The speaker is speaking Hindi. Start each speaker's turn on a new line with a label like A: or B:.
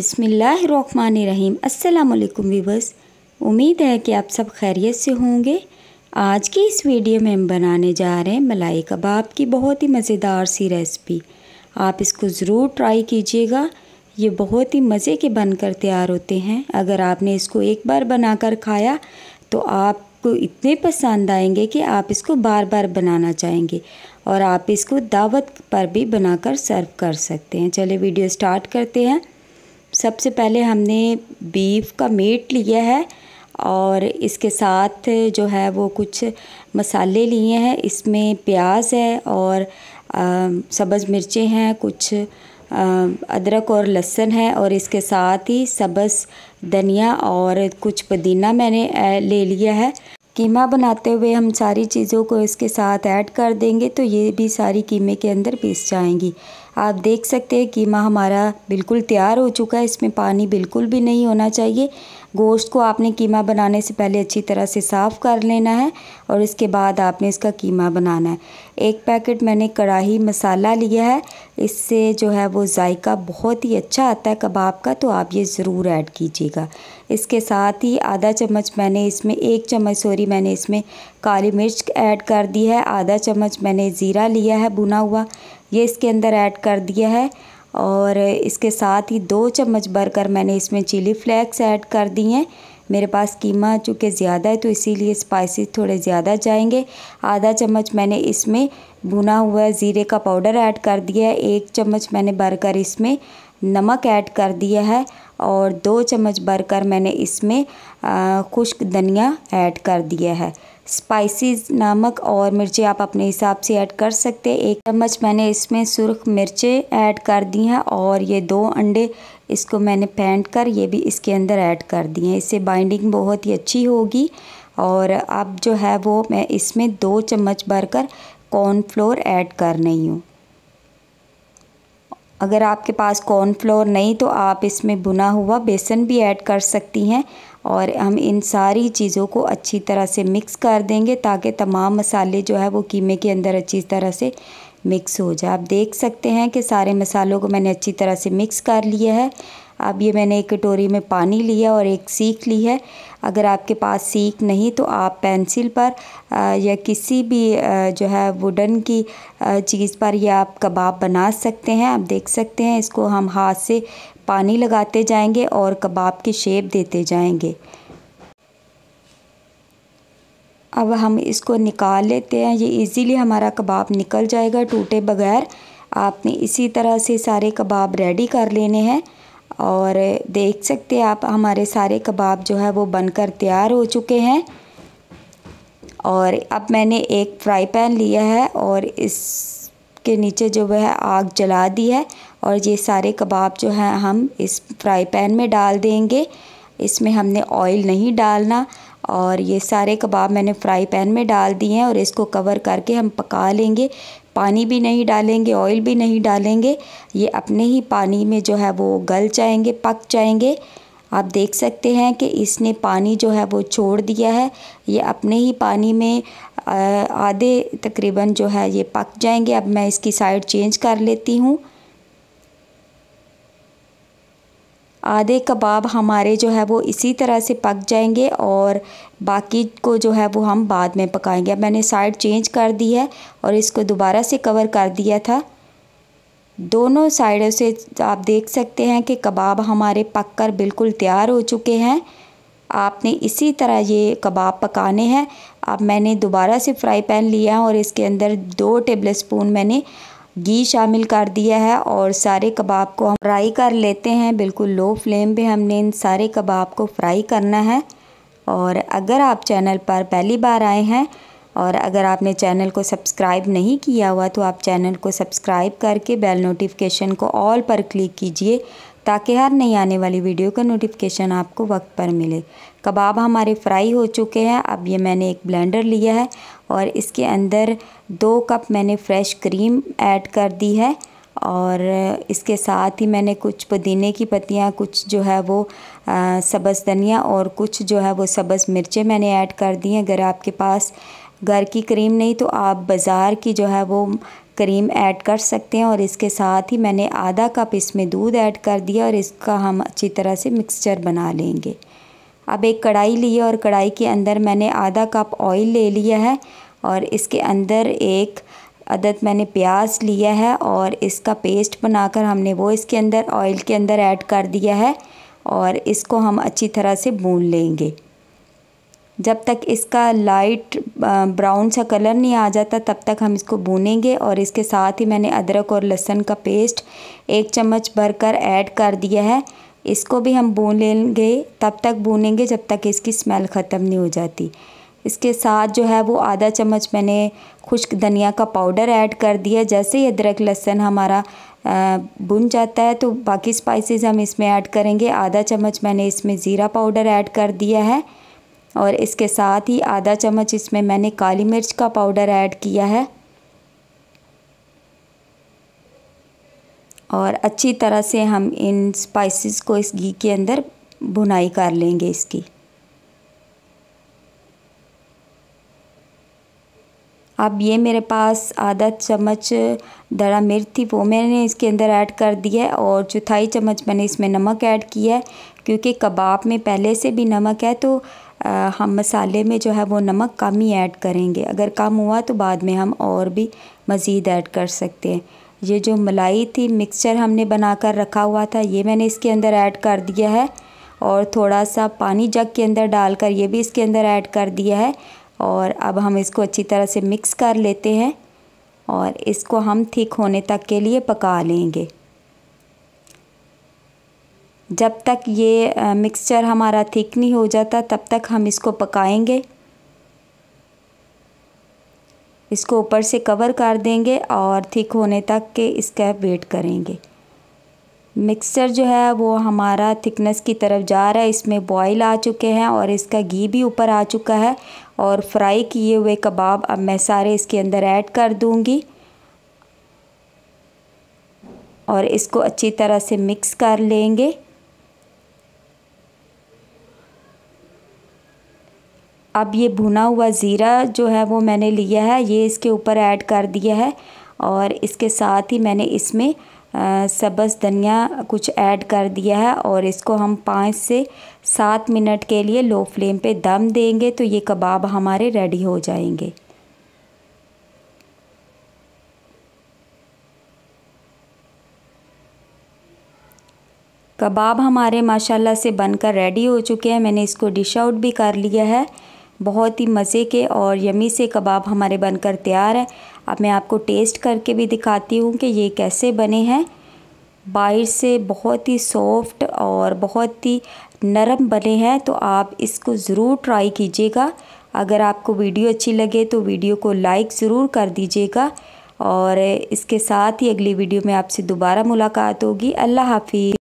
A: बिसमीम् अल्लाम वीवर्स उम्मीद है कि आप सब खैरियत से होंगे आज की इस वीडियो में हम बनाने जा रहे हैं मलाई कबाब की बहुत ही मज़ेदार सी रेसिपी आप इसको ज़रूर ट्राई कीजिएगा ये बहुत ही मज़े के बनकर तैयार होते हैं अगर आपने इसको एक बार बनाकर खाया तो आपको इतने पसंद आएंगे कि आप इसको बार बार बनाना चाहेंगे और आप इसको दावत पर भी बनाकर सर्व कर सकते हैं चलिए वीडियो स्टार्ट करते हैं सबसे पहले हमने बीफ का मीट लिया है और इसके साथ जो है वो कुछ मसाले लिए हैं इसमें प्याज है और सब्ज़ मिर्चें हैं कुछ अदरक और लहसुन है और इसके साथ ही सब्ज़ धनिया और कुछ पुदीना मैंने ले लिया है कीमा बनाते हुए हम सारी चीज़ों को इसके साथ ऐड कर देंगे तो ये भी सारी कीमे के अंदर पीस जाएंगी आप देख सकते हैं कीमा हमारा बिल्कुल तैयार हो चुका है इसमें पानी बिल्कुल भी नहीं होना चाहिए गोश्त को आपने कीमा बनाने से पहले अच्छी तरह से साफ़ कर लेना है और इसके बाद आपने इसका कीमा बनाना है एक पैकेट मैंने कढ़ाही मसाला लिया है इससे जो है वो जायका बहुत ही अच्छा आता है कबाब का तो आप ये ज़रूर ऐड कीजिएगा इसके साथ ही आधा चम्मच मैंने इसमें एक चम्मच सॉरी मैंने इसमें काली मिर्च ऐड कर दी है आधा चम्मच मैंने ज़ीरा लिया है भुना हुआ ये इसके अंदर ऐड कर दिया है और इसके साथ ही दो चम्मच भरकर मैंने इसमें चिली फ्लेक्स ऐड कर दी हैं मेरे पास कीमा चूँकि ज़्यादा है तो इसीलिए स्पाइसेस थोड़े ज़्यादा जाएंगे आधा चम्मच मैंने इसमें भुना हुआ ज़ीरे का पाउडर ऐड कर दिया है एक चम्मच मैंने भरकर इसमें नमक ऐड कर दिया है और दो चम्मच भरकर मैंने इसमें खुश्क धनिया ऐड कर दिया है स्पाइसेस नमक और मिर्ची आप अपने हिसाब से ऐड कर सकते हैं एक चम्मच मैंने इसमें सुरख मिर्चें ऐड कर दी हैं और ये दो अंडे इसको मैंने फेंट कर ये भी इसके अंदर ऐड कर दिए हैं इससे बाइंडिंग बहुत ही अच्छी होगी और अब जो है वो मैं इसमें दो चम्मच भरकर कॉर्नफ्लोर ऐड कर रही हूँ अगर आपके पास कॉर्नफ्लोर नहीं तो आप इसमें भुना हुआ बेसन भी ऐड कर सकती हैं और हम इन सारी चीज़ों को अच्छी तरह से मिक्स कर देंगे ताकि तमाम मसाले जो है वो कीमे के अंदर अच्छी तरह से मिक्स हो जाए आप देख सकते हैं कि सारे मसालों को मैंने अच्छी तरह से मिक्स कर लिया है अब ये मैंने एक कटोरी में पानी लिया और एक सीख ली है अगर आपके पास सीख नहीं तो आप पेंसिल पर या किसी भी जो है वुडन की चीज़ पर यह आप कबाब बना सकते हैं आप देख सकते हैं इसको हम हाथ से पानी लगाते जाएंगे और कबाब की शेप देते जाएंगे अब हम इसको निकाल लेते हैं ये इजीली हमारा कबाब निकल जाएगा टूटे बगैर आपने इसी तरह से सारे कबाब रेडी कर लेने हैं और देख सकते हैं आप हमारे सारे कबाब जो है वो बनकर तैयार हो चुके हैं और अब मैंने एक फ्राई पैन लिया है और इस के नीचे जो वह आग जला दी है और ये सारे कबाब जो हैं हम इस फ्राई पैन में डाल देंगे इसमें हमने ऑयल नहीं डालना और ये सारे कबाब मैंने फ्राई पैन में डाल दिए हैं और इसको कवर करके हम पका लेंगे पानी भी नहीं डालेंगे ऑयल भी नहीं डालेंगे ये अपने ही पानी में जो है वो गल जाएंगे पक जाएंगे आप देख सकते हैं कि इसने पानी जो है वो छोड़ दिया है ये अपने ही पानी में आधे तकरीबन जो है ये पक जाएंगे अब मैं इसकी साइड चेंज कर लेती हूँ आधे कबाब हमारे जो है वो इसी तरह से पक जाएंगे और बाकी को जो है वो हम बाद में पकाएंगे अब मैंने साइड चेंज कर दी है और इसको दोबारा से कवर कर दिया था दोनों साइडों से आप देख सकते हैं कि कबाब हमारे पककर बिल्कुल तैयार हो चुके हैं आपने इसी तरह ये कबाब पकाने हैं अब मैंने दोबारा से फ्राई पैन लिया है और इसके अंदर दो टेबल स्पून मैंने घी शामिल कर दिया है और सारे कबाब को हम फ्राई कर लेते हैं बिल्कुल लो फ्लेम पे हमने इन सारे कबाब को फ्राई करना है और अगर आप चैनल पर पहली बार आए हैं और अगर आपने चैनल को सब्सक्राइब नहीं किया हुआ तो आप चैनल को सब्सक्राइब करके बेल नोटिफिकेशन को ऑल पर क्लिक कीजिए ताकि हर नई आने वाली वीडियो का नोटिफिकेशन आपको वक्त पर मिले कबाब हमारे फ्राई हो चुके हैं अब ये मैंने एक ब्लेंडर लिया है और इसके अंदर दो कप मैंने फ्रेश क्रीम ऐड कर दी है और इसके साथ ही मैंने कुछ पुदीने की पत्तियाँ कुछ जो है वो सब्ज़ धनिया और कुछ जो है वो सब्ज़ मिर्चें मैंने ऐड कर दी हैं अगर आपके पास घर की क्रीम नहीं तो आप बाज़ार की जो है वो क्रीम ऐड कर सकते हैं और इसके साथ ही मैंने आधा कप इसमें दूध ऐड कर दिया और इसका हम अच्छी तरह से मिक्सचर बना लेंगे अब एक कढ़ाई ली और कढ़ाई के अंदर मैंने आधा कप ऑयल ले लिया है और इसके अंदर एक अदद मैंने प्याज लिया है और इसका पेस्ट बनाकर हमने वो इसके अंदर ऑयल के अंदर ऐड कर दिया है और इसको हम अच्छी तरह से भून लेंगे जब तक इसका लाइट ब्राउन सा कलर नहीं आ जाता तब तक हम इसको भूनेंगे और इसके साथ ही मैंने अदरक और लहसुन का पेस्ट एक चम्मच भरकर ऐड कर दिया है इसको भी हम भून लेंगे तब तक भूनेंगे जब तक इसकी स्मेल ख़त्म नहीं हो जाती इसके साथ जो है वो आधा चम्मच मैंने खुश्क धनिया का पाउडर ऐड कर दिया जैसे ही अदरक लहसुन हमारा भुन जाता है तो बाकी स्पाइसेस हम इसमें ऐड करेंगे आधा चम्मच मैंने इसमें ज़ीरा पाउडर ऐड कर दिया है और इसके साथ ही आधा चम्मच इसमें मैंने काली मिर्च का पाउडर ऐड किया है और अच्छी तरह से हम इन स्पाइसेस को इस घी के अंदर भुनाई कर लेंगे इसकी अब ये मेरे पास आधा चम्मच दड़ा मिर्च थी वो मैंने इसके अंदर ऐड कर दिया है और चौथाई चम्मच मैंने इसमें नमक ऐड किया है क्योंकि कबाब में पहले से भी नमक है तो हम मसाले में जो है वो नमक कम ही ऐड करेंगे अगर कम हुआ तो बाद में हम और भी मज़ीद ऐड कर सकते हैं ये जो मलाई थी मिक्सचर हमने बना कर रखा हुआ था ये मैंने इसके अंदर ऐड कर दिया है और थोड़ा सा पानी जग के अंदर डालकर ये भी इसके अंदर ऐड कर दिया है और अब हम इसको अच्छी तरह से मिक्स कर लेते हैं और इसको हम ठीक होने तक के लिए पका लेंगे जब तक ये मिक्सचर हमारा थिक नहीं हो जाता तब तक हम इसको पकाएंगे इसको ऊपर से कवर कर देंगे और थिक होने तक के इसका वेट करेंगे मिक्सचर जो है वो हमारा थिकनेस की तरफ जा रहा है इसमें बॉईल आ चुके हैं और इसका घी भी ऊपर आ चुका है और फ्राई किए हुए कबाब अब मैं सारे इसके अंदर ऐड कर दूंगी और इसको अच्छी तरह से मिक्स कर लेंगे अब ये भुना हुआ ज़ीरा जो है वो मैंने लिया है ये इसके ऊपर ऐड कर दिया है और इसके साथ ही मैंने इसमें सब्ज़ धनिया कुछ ऐड कर दिया है और इसको हम पाँच से सात मिनट के लिए लो फ्लेम पे दम देंगे तो ये कबाब हमारे रेडी हो जाएंगे कबाब हमारे माशाल्लाह से बनकर रेडी हो चुके हैं मैंने इसको डिश आउट भी कर लिया है बहुत ही मज़े के और यमी से कबाब हमारे बनकर तैयार है अब मैं आपको टेस्ट करके भी दिखाती हूँ कि ये कैसे बने हैं बाहर से बहुत ही सॉफ्ट और बहुत ही नरम बने हैं तो आप इसको ज़रूर ट्राई कीजिएगा अगर आपको वीडियो अच्छी लगे तो वीडियो को लाइक ज़रूर कर दीजिएगा और इसके साथ ही अगली वीडियो में आपसे दोबारा मुलाकात होगी अल्लाह हाफिज़